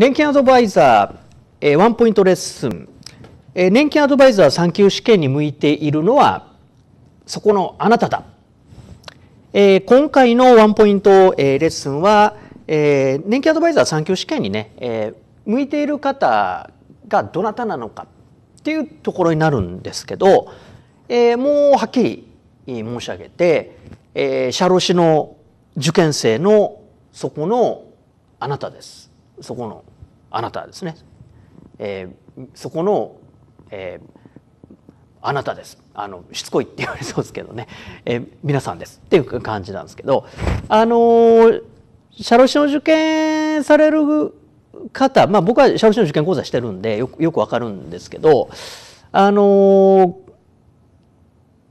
年金アドバイザー、えー、ワンポイントレッスン、えー、年金アドバイザー3級試験に向いているのはそこのあなただ、えー、今回のワンポイント、えー、レッスンは、えー、年金アドバイザー3級試験にね、えー、向いている方がどなたなのかっていうところになるんですけど、えー、もうはっきり申し上げて、えー、社労士の受験生のそこのあなたです。そこのあなたですね、えー、そこの、えー、あなたですあのしつこいって言われそうですけどね、えー、皆さんですっていう感じなんですけどあのー、社労士の受験される方、まあ、僕は社労士の受験講座してるんでよくよくわかるんですけどあのー、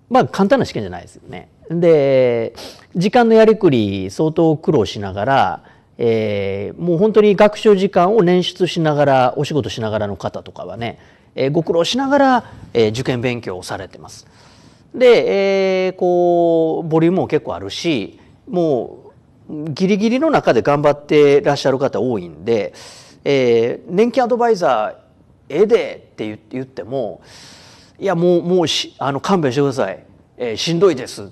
まあ簡単な試験じゃないですよね。で時間のやりくり相当苦労しながらえー、もう本当に学習時間を捻出しながらお仕事しながらの方とかはね、えー、ご苦労しながら、えー、受験勉強をされてます。で、えー、こうボリュームも結構あるしもうギリギリの中で頑張ってらっしゃる方多いんで、えー、年金アドバイザーええでって言ってもいやもうもうしあの勘弁してください、えー、しんどいですっ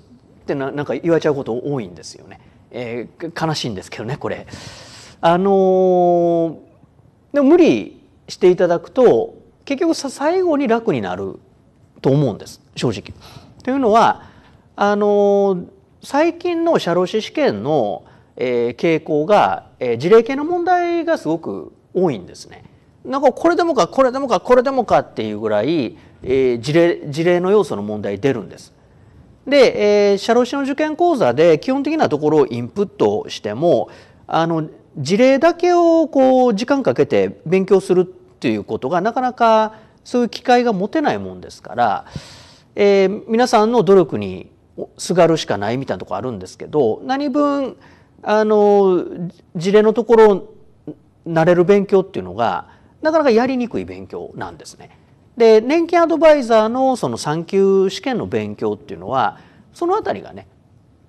てななんか言われちゃうこと多いんですよね。えー、悲しいんですけどねこれ。あのー、でも無理していただくと結局さ最後に楽になると思うんです正直。というのはあのー、最近の社労士試験の、えー、傾向が、えー、事例系の問題がすごく多いんですね。なんかこれでもかこれでもかこれでもかっていうぐらい、えー、事例事例の要素の問題出るんです。で、えー、社労士の受験講座で基本的なところをインプットしてもあの事例だけをこう時間かけて勉強するっていうことがなかなかそういう機会が持てないもんですから、えー、皆さんの努力にすがるしかないみたいなとこあるんですけど何分あの事例のところ慣れる勉強っていうのがなかなかやりにくい勉強なんですね。で年金アドバイザーのその3級試験の勉強っていうのはその辺りがね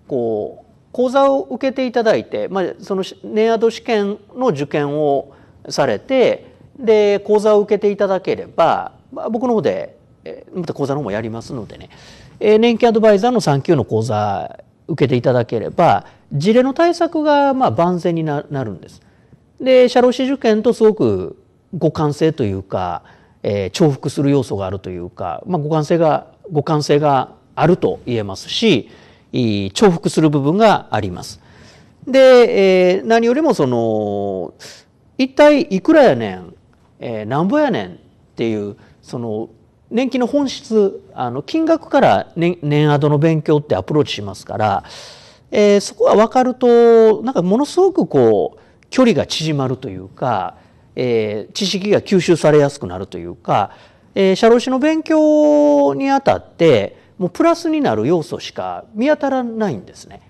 こう講座を受けていただいて、まあ、そのネアド試験の受験をされてで講座を受けていただければ、まあ、僕の方で、えまた講座の方もやりますのでね、え年金アドバイザーの3級の講座受けていただければ事例の対策がまあ万全になるんです。で社労士受験とすごく互換性というか、えー、重複する要素があるというか、まあ、互換性が互換性があると言えますし重複する部分があります。で、え何よりもその一体いくらやねん、えなんぼやねんっていうその年金の本質あの金額から年年アドの勉強ってアプローチしますから、えー、そこが分かるとなんかものすごくこう距離が縮まるというか、えー、知識が吸収されやすくなるというか、えー、社労士の勉強にあたってもうプラスになる要素しか見当たらないんですね。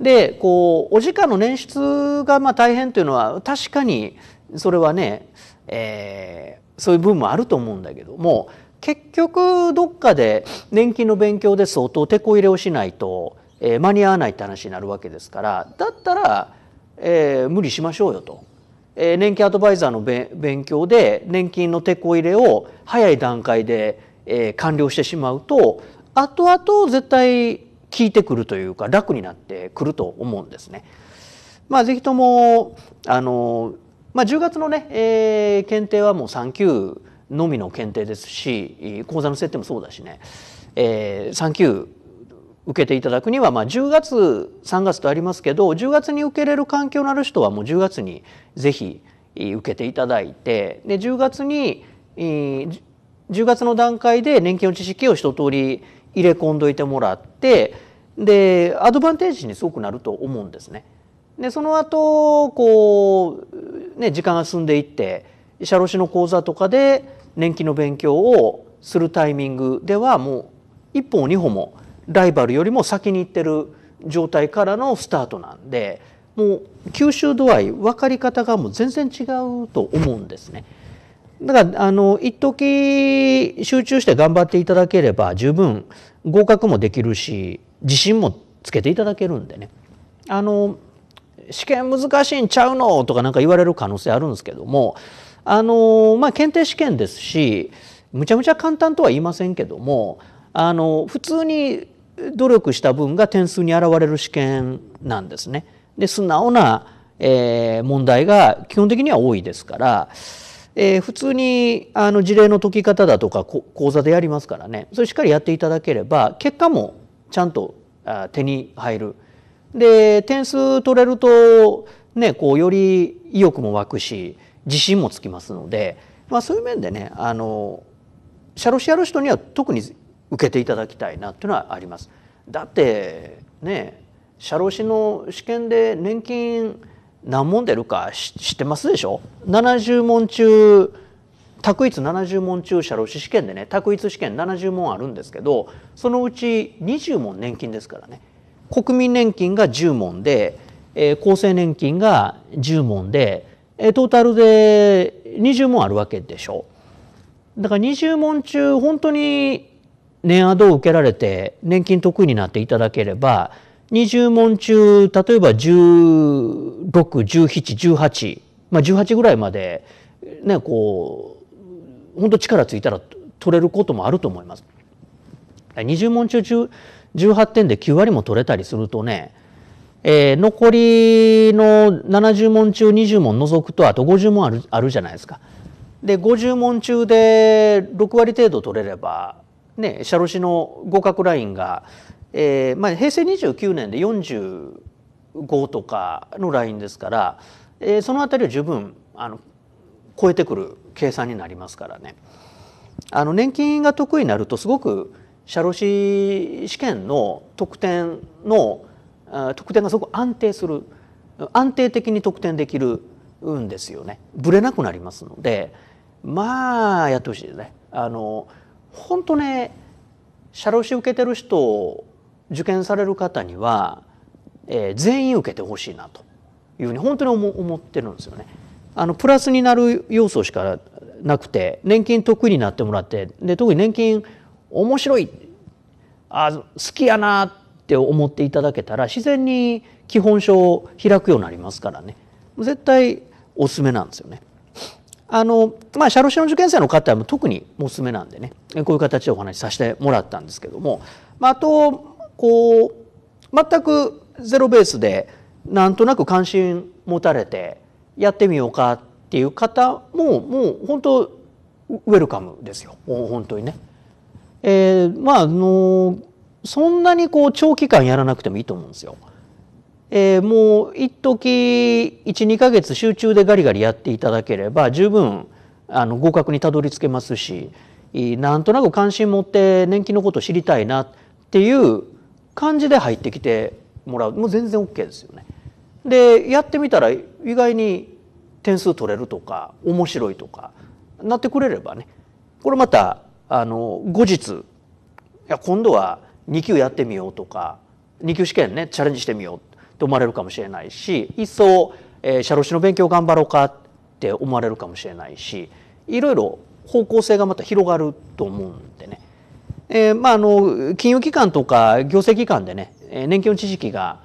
でこうお時間の捻出がまあ大変というのは確かにそれはね、えー、そういう部分もあると思うんだけども結局どっかで年金の勉強で相当手こ入れをしないと、えー、間に合わないって話になるわけですからだったら、えー、無理しましょうよと。えー、年金アドバイザーの勉強で年金の手こ入れを早い段階で、えー、完了してしまうと後々絶対効いてくるというか楽になってくると思うんですね。まあ、ぜひともあの、まあ、10月のね、えー、検定はもう3級のみの検定ですし講座の設定もそうだしね、えー、3級受けていただくには、まあ、10月3月とありますけど10月に受けれる環境のある人はもう10月にぜひ受けていただいてで10月に、10月の段階で年金の知識を一通り入れ込んどいてもらってでアドバンテージにすごくなると思うんですね。でその後こうね時間が進んでいって社労士の講座とかで年金の勉強をするタイミングではもう1本2歩もライバルよりも先に行ってる状態からのスタートなんでもう吸収度合い分かり方がもう全然違うと思うんですね。だからあの一時集中して頑張っていただければ十分合格もできるし自信もつけていただけるんでねあの試験難しいんちゃうのとかなんか言われる可能性あるんですけどもあの、まあ、検定試験ですしむちゃむちゃ簡単とは言いませんけどもあの普通に努力した分が点数に現れる試験なんですね。で素直な、えー、問題が基本的には多いですから。えー、普通にあの事例の解き方だとか講座でやりますからねそれしっかりやっていただければ結果もちゃんとあ手に入る。で点数取れると、ね、こうより意欲も湧くし自信もつきますので、まあ、そういう面でねあの社労士シやる人には特に受けていただきたいなっていうのはあります。だってね社労士の試験で年金何問出るか知ってますでしょ ?70 問中卓一70問中社労士試験でね卓一試験70問あるんですけどそのうち20問年金ですからね国民年金が10問で、えー、厚生年金が10問で、えー、トータルで20問あるわけでしょだから20問中本当に年アドを受けられて年金得意になっていただければ20問中例えば161718まあ18ぐらいまでねこう本当力ついたら取れることもあると思います。20問中18点で9割も取れたりするとね、えー、残りの70問中20問除くとあと50問あるあるじゃないですか。で50問中で6割程度取れればね、シャロシの合格ラインがえーまあ、平成29年で45とかのラインですから、えー、その辺りは十分あの超えてくる計算になりますからね。あの年金が得意になるとすごく社労士試験の得点の得点がすごく安定する安定的に得点できるんですよねぶれなくなりますのでまあやってほしいですね。あの本当ね社労士受けてる人受験される方には、えー、全員受けてほしいなというふうに本当に思ってるんですよね。あのプラスになる要素しかなくて年金得意になってもらってで特に年金面白いあ好きやなって思っていただけたら自然に基本書を開くようになりますからね絶対おすすめなんですよね。あのまあ、社労士の受験生の方は特におすすめなんでねこういう形でお話しさせてもらったんですけども、まあ、あとこう全くゼロベースでなんとなく関心持たれてやってみようかっていう方ももう本当ウェルカムですよ本当にね。えー、まああのそんなにこう長期間やらなくてもいいと思うんですよ。えー、もう一時12か月集中でガリガリやっていただければ十分あの合格にたどり着けますしなんとなく関心持って年金のこと知りたいなっていう感じで入ってきてもらうもう全然 OK ですよね。でやってみたら意外に点数取れるとか面白いとかなってくれればねこれまたあの後日いや今度は2級やってみようとか2級試験ねチャレンジしてみようって思われるかもしれないし一層、えー、社労士の勉強頑張ろうかって思われるかもしれないしいろいろ方向性がまた広がると思うんでねえーまあ、あの金融機関とか行政機関でね年金の知識が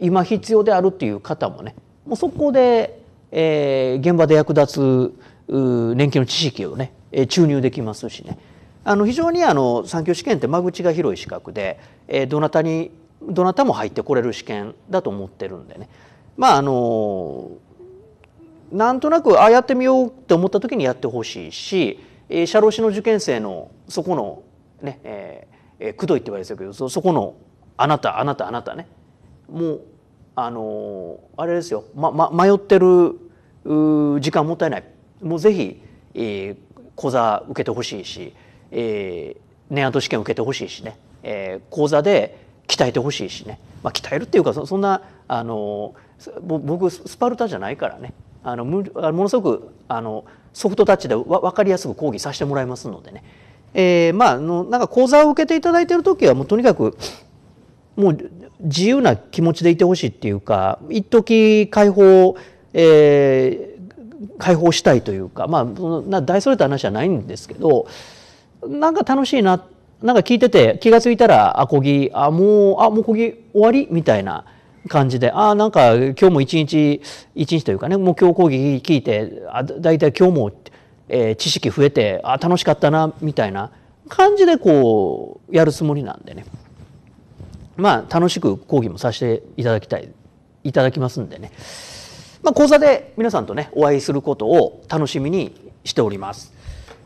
今必要であるっていう方もねもうそこで、えー、現場で役立つ年金の知識をね注入できますしねあの非常にあの産業試験って間口が広い資格で、えー、どなたにどなたも入ってこれる試験だと思ってるんでねまああのなんとなくああやってみようって思った時にやってほしいし、えー、社労士の受験生のそこのねえー、くどいって言われてたけどそそこのあなたあなたあなたねもうあのー、あれですよ、まま、迷ってる時間もったいないもうぜひ、えー、講座受けてほしいし、えー、年アート試験受けてほしいしね、えー、講座で鍛えてほしいしね、まあ、鍛えるっていうかそんなあの僕スパルタじゃないからねあのものすごくあのソフトタッチで分かりやすく講義させてもらいますのでねえー、まあのなんか講座を受けていただいてる時はもうとにかくもう自由な気持ちでいてほしいっていうか一時解放、えー、解放したいというかまあな大それた話じゃないんですけどなんか楽しいななんか聞いてて気が付いたら「あこぎあもうあもうこぎ終わり」みたいな。感じでああなんか今日も一日一日というかねもう今日講義聞いてあ大体今日もってえー、知識増えてあ楽しかったなみたいな感じでこうやるつもりなんでねまあ楽しく講義もさせていただきたいいただきますんでね、まあ、講座で皆さんとねお会いすることを楽しみにしております。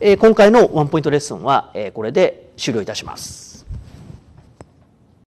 えー、今回のワンポイントレッスンは、えー、これで終了いたします。